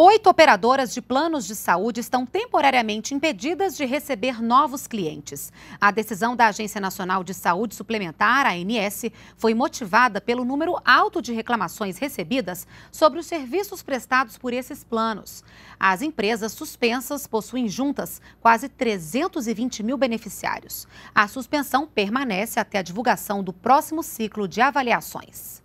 Oito operadoras de planos de saúde estão temporariamente impedidas de receber novos clientes. A decisão da Agência Nacional de Saúde Suplementar, ANS, foi motivada pelo número alto de reclamações recebidas sobre os serviços prestados por esses planos. As empresas suspensas possuem juntas quase 320 mil beneficiários. A suspensão permanece até a divulgação do próximo ciclo de avaliações.